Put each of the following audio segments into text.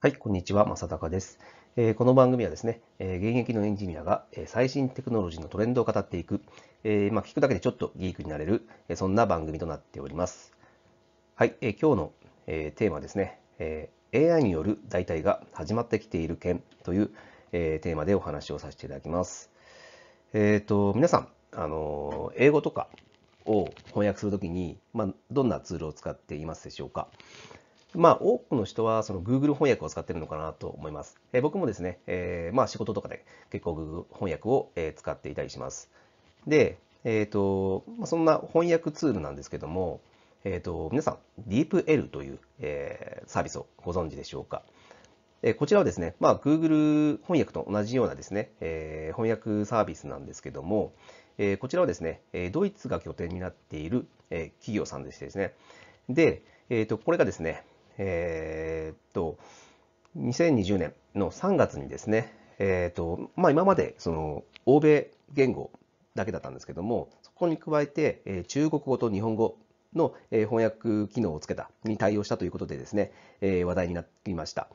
はい、こんにちは、正隆です。えこの番組はですね、え現役のエンジニアが、え最新テクノロジーのトレンドを語っていく、えまあ、聞くだけでちょっとギークになれる、えそんな番組となっております。はい、え今日の、えテーマはですね、え AI による代替が始まってきている件という、えテーマでお話をさせていただきます。えっ、と、皆さん、あの英語とかを翻訳するときに、まあ、どんなツールを使っていますでしょうか。まあ、多くの人はその Google 翻訳を使っているのかなと思います。えー、僕もですね、えー、まあ、仕事とかで結構 Google 翻訳を、え使っていたりします。で、えーとまあ、そんな翻訳ツールなんですけども、えーと、皆さん DeepL という、えサービスをご存知でしょうか。えこちらはですね、まあ、Google 翻訳と同じようなですね、え翻訳サービスなんですけども、えこちらはですね、ドイツが拠点になっている、え企業さんでしてですね、で、えー、とこれがですね、えー、っと、2020年の3月にですね、えー、っと、まあ今までその欧米言語だけだったんですけども、そこに加えて、え中国語と日本語の翻訳機能をつけた、に対応したということでですね、え話題になっていました。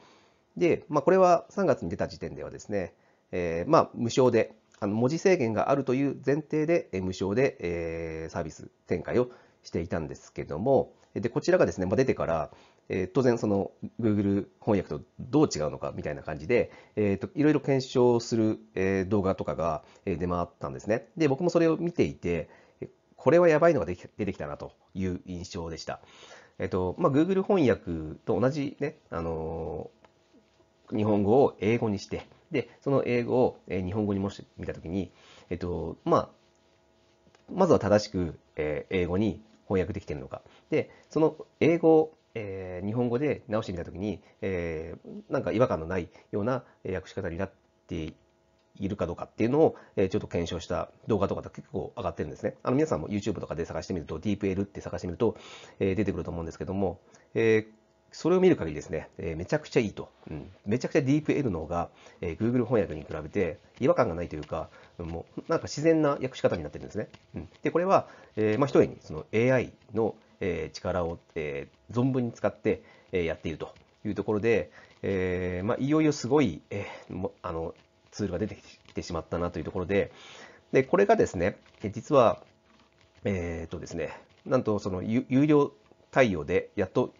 で、まあこれは3月に出た時点ではですね、えー、まあ無償で、あの文字制限があるという前提で無償で、えサービス展開をしていたんですけども、でこちらがですね、まあ、出てから、えー、当然その Google 翻訳とどう違うのかみたいな感じで、えーと、いろいろ検証する、え動画とかが出回ったんですね。で、僕もそれを見ていて、これはやばいのが出てきたなという印象でした。えっ、ー、と、まあ、Google 翻訳と同じね、あのー、日本語を英語にして、で、その英語を日本語にもし見たときに、えっ、ー、と、まあ、まずは正しく英語に翻訳できているのか。で、その英語えー、日本語で直してみたときに、えー、なんか違和感のないような訳し方になっているかどうかっていうのを、えー、ちょっと検証した動画とか結構上がってるんですね。あの皆さんも YouTube とかで探してみると、DeepL って探してみると、えー、出てくると思うんですけども、えーそれを見る限りですね、えー、めちゃくちゃいいと、うん。めちゃくちゃ DeepL の方が、えー、Google 翻訳に比べて違和感がないというか、もうなんか自然な訳し方になってるんですね。うん、で、これは、えーまあ、一重にその AI のえ力を、え存分に使って、えやっているというところで、えまあ、いよいよすごい、えあのツールが出てきてしまったなというところで、でこれがですね、実は、えっ、とですね、なんとその有料対応で、やっと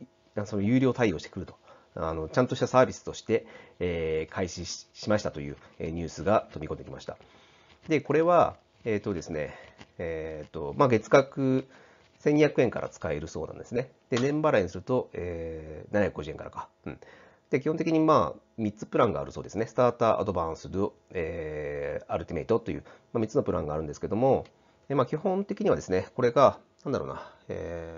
その有料対応してくると。あのちゃんとしたサービスとして、えー、開始しましたという、えニュースが飛び込んできました。で、これは、えっ、ー、とですね、えっ、と、まあ、月額1200円から使えるそうなんですね。で、年払いにすると、えー、750円からか。うん。で、基本的にまあ、3つプランがあるそうですね。スターター、アドバンスド、えー、アルティメイトという、まあ、3つのプランがあるんですけども、でまあ、基本的にはですね、これが、なんだろうな、え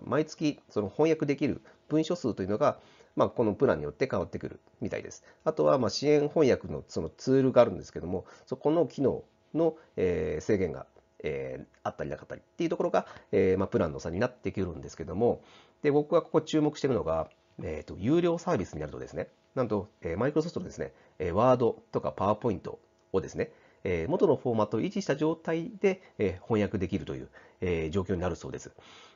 ー、毎月その翻訳できる文書数というのが、まあ、このプランによって変わってくるみたいです。あとはま支援翻訳のそのツールがあるんですけども、そこの機能の、え制限がえー、あったりなかったりっていうところが、えー、まあ、プランの差になってくるんですけども、で僕がここ注目してるのが、えーと、有料サービスになるとですね、なんと、えー、マイクロソフトのですね、えー、ワードとかパワーポイントをですね、えー、元のフォーマットを維持した状態で、えー、翻訳できるという、えー、状況になるそうです。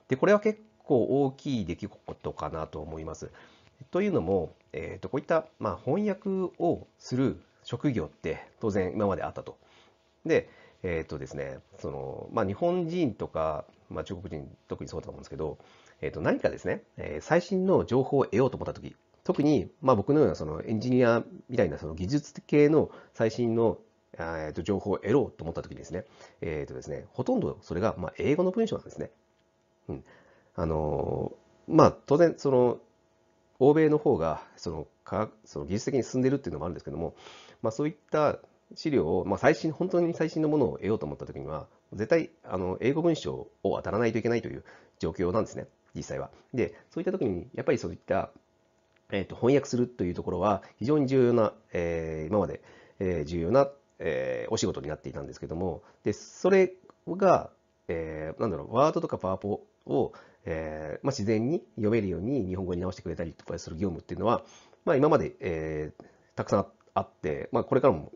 で、これは結構大きい出来事かなと思います。というのも、えー、とこういった、まあ、翻訳をする職業って当然今まであったと。で、えっ、ー、とですね、その、まあ、日本人とか、まあ、中国人、特にそうだと思うんですけど、えっ、ー、と、何かですね、えー、最新の情報を得ようと思ったとき、特に、まあ、僕のようなそのエンジニアみたいなその技術系の最新のえと情報を得ろうと思ったときにですね、えー、とですね、ほとんどそれが、まあ、英語の文章なんですね。うん。あのまあ、当然、その、欧米の方が、その、科学、その技術的に進んでいるっていうのもあるんですけども、まあ、そういった資料を、まあ、最新、本当に最新のものを得ようと思ったときには、絶対、あの、英語文章を当たらないといけないという状況なんですね、実際は。で、そういったときに、やっぱりそういった、えっ、ー、と、翻訳するというところは、非常に重要な、えー、今まで、えー、重要な、えー、お仕事になっていたんですけども、で、それが、えー、なんだろう、ワードとかパワポを、えーまあ、自然に読めるように日本語に直してくれたりとかする業務っていうのは、まあ、今まで、えー、たくさんあって、まあ、これからも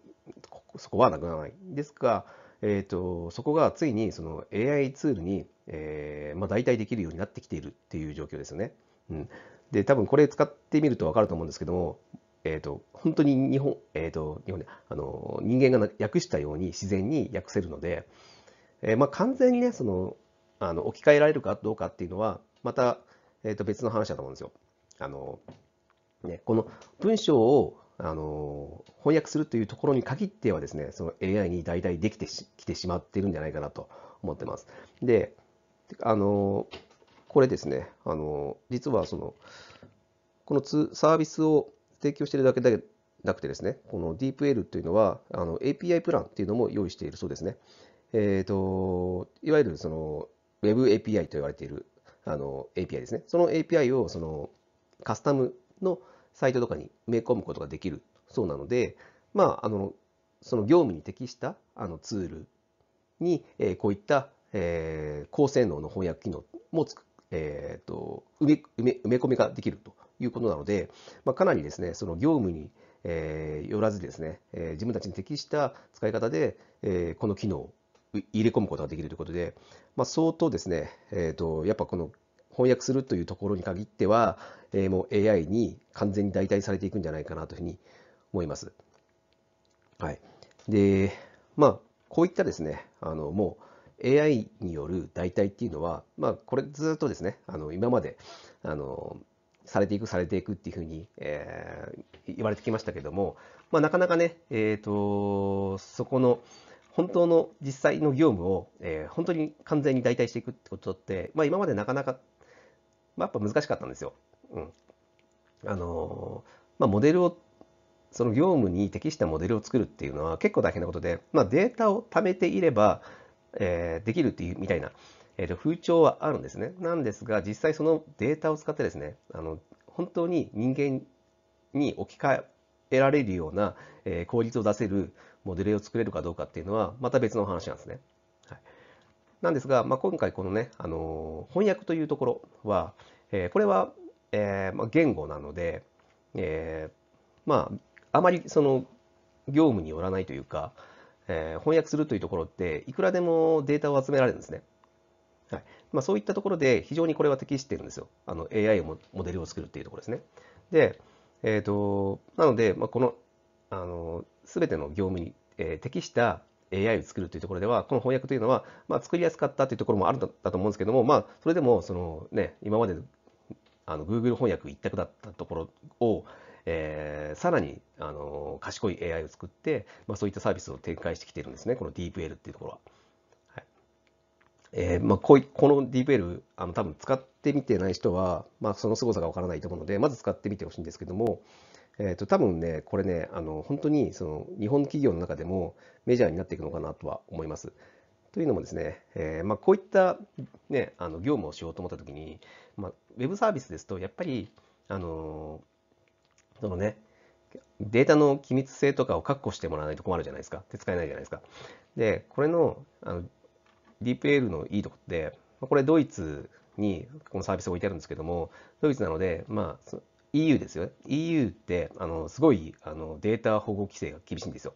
そこはなくならない。ですが、えーと、そこがついにその AI ツールに、えーまあ、代替できるようになってきているっていう状況ですよね。うん、で多分これ使ってみると分かると思うんですけども、えーと、本当に日本,、えーと、と日本であの人間が訳したように自然に訳せるので、えーまあ、完全にねそのあの置き換えられるかどうかっていうのはまた、えー、と別の話だと思うんですよ。あのね、この文章をあの翻訳するというところに限ってはですねその AI に代々できてきてしまっているんじゃないかなと思ってます。であのこれですねあの実はそのこのツサービスを提供しているだけでなくてですねこの DeepL というのはあの API プランというのも用意しているそうですね。えーと、いわゆるその WebAPI と言われているあの API ですね。その API をそのカスタムのサイトとかに埋め込むことができるそうなので、まあ、あのその業務に適したあのツールに、えー、こういった、えー、高性能の翻訳機能もつく、えーと、埋め埋め込みができるということなので、まあ、かなりですねその業務に、えー、よらずですね、えー、自分たちに適した使い方で、えー、この機能を入れ込むことができるということで、まあ、相当ですね、えーとやっぱこの翻訳するというところに限っては、えー、もう AI に完全に代替されていくんじゃないかなというふうに思います。はい。で、まあ、こういったですね、あの、もう AI による代替っていうのは、まあ、これずっとですね、あの、今まで、あの、されていく、されていくっていうふうに、えー、言われてきましたけども、まあ、なかなかね、えっ、ー、と、そこの、本当の実際の業務を、えー、本当に完全に代替していくってことって、まあ、今までなかなかまあ、やっぱ難しかったんですよ。うん。あのまあ、モデルを、その業務に適したモデルを作るっていうのは結構大変なことで、まあ、データを貯めていれば、えー、できるっていうみたいな、えー、と風潮はあるんですね。なんですが、実際そのデータを使ってですね、あの本当に人間に置き換えられるような、え効率を出せるモデルを作れるかどうかっていうのは、また別の話なんですね。なんですが、まあ、今回このね、あの翻訳というところは、えー、これは、えーまあ、言語なので、えー、まああまりその業務によらないというか、えー、翻訳するというところっていくらでもデータを集められるんですね。はいまあ、そういったところで非常にこれは適してるんですよ。あの AI をモデルを作るっていうところですね。で、えーと、となので、まあ、このあの全ての業務に、えー、適した AI を作るというところでは、この翻訳というのは、まあ、作りやすかったというところもあるんだと思うんですけども、まあ、それでもその、ね、今まであの Google 翻訳一択だったところを、えー、さらにあの賢い AI を作って、まあ、そういったサービスを展開してきているんですね、この DeepL っていうところは。はいえーまあ、こういこの DeepL、あの多分使ってみてない人は、まあ、その凄さがわからないと思うので、まず使ってみてほしいんですけども、えっ、ー、と、多分ね、これね、あの、本当に、その、日本企業の中でもメジャーになっていくのかなとは思います。というのもですね、えー、まあ、こういった、ね、あの業務をしようと思ったときに、まあ、ウェブサービスですと、やっぱり、あのー、そのね、データの機密性とかを確保してもらわないと困るじゃないですか。で、使えないじゃないですか。で、これの、あのディープエールのいいとこって、これドイツにこのサービスを置いてあるんですけども、ドイツなので、まあ、EU ですよ EU って、あの、すごい、あの、データ保護規制が厳しいんですよ。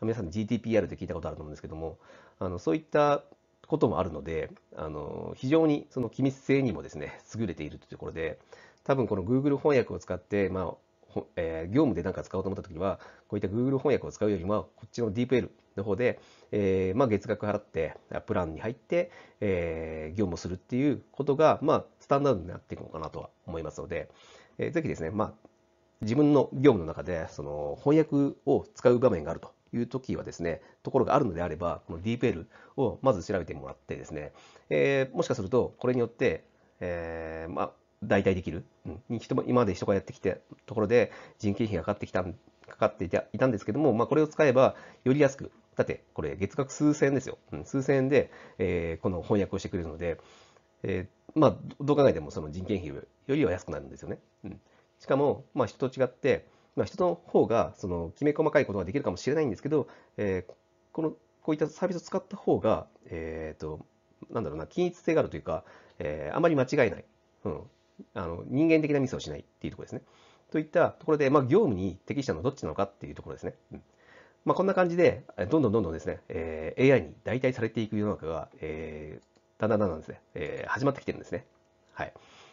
皆さん GDPR って聞いたことあると思うんですけども、あの、そういったこともあるので、あの、非常にその機密性にもですね、優れているというところで、多分この Google 翻訳を使って、まあ、えー、業務で何か使おうと思ったときは、こういった Google 翻訳を使うよりも、こっちの DeepL の方で、えー、まあ、月額払って、プランに入って、えー、業務をするっていうことが、まあ、スタンダードになっていくのかなとは思いますので、えー、ぜひですね、まあ、自分の業務の中でその翻訳を使う場面があるという時はですね、ところがあるのであれば、この DeepL をまず調べてもらってですね、えー、もしかするとこれによって、えー、まあ、代替できる、うん、人も今まで人がやってきたところで人件費がかかってきたかかっていたいたんですけども、まあ、これを使えばより安く、だってこれ月額数千円ですよ、うん、数千円で、えー、この翻訳をしてくれるので、えー、まあ、どう考えてもその人件費よりは安くなるんですよね。うん、しかも、まあ、人と違って、まあ、人の方がそのきめ細かいことができるかもしれないんですけど、えー、このこういったサービスを使った方が、えーと、なんだろうな均一性があるというか、えー、あまり間違いない、うん、あの人間的なミスをしないっていうところですね。といったところで、まあ、業務に適したのはどっちなのかっていうところですね。うんまあ、こんな感じで、どんどんどんどんですね、えー、AI に代替されていく世の中が、えー、だんだんだんだんですね、えー、始まってきてるんですね。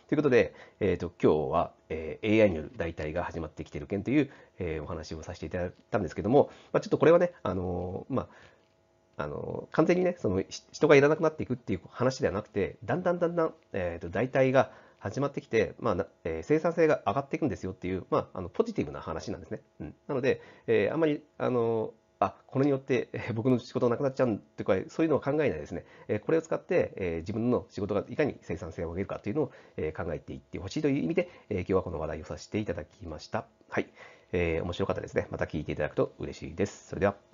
ということで、えーと、今日は、えー、AI による代替が始まってきている件という、えー、お話をさせていただいたんですけども、まあ、ちょっとこれはね、あのー、まああの完全にねその人がいらなくなっていくっていう話ではなくてだんだんだんだん、えーと、代替が始まってきて、まあえー、生産性が上がっていくんですよっていう、まあ、あのポジティブな話なんですね。うん、なので、えー、あんまりあのあこれによって僕の仕事がなくなっちゃうとかそういうのを考えないですねこれを使って自分の仕事がいかに生産性を上げるかというのを考えていってほしいという意味で今日はこの話題をさせていただきましたはい、えー、面白かったですねまた聞いていただくと嬉しいですそれでは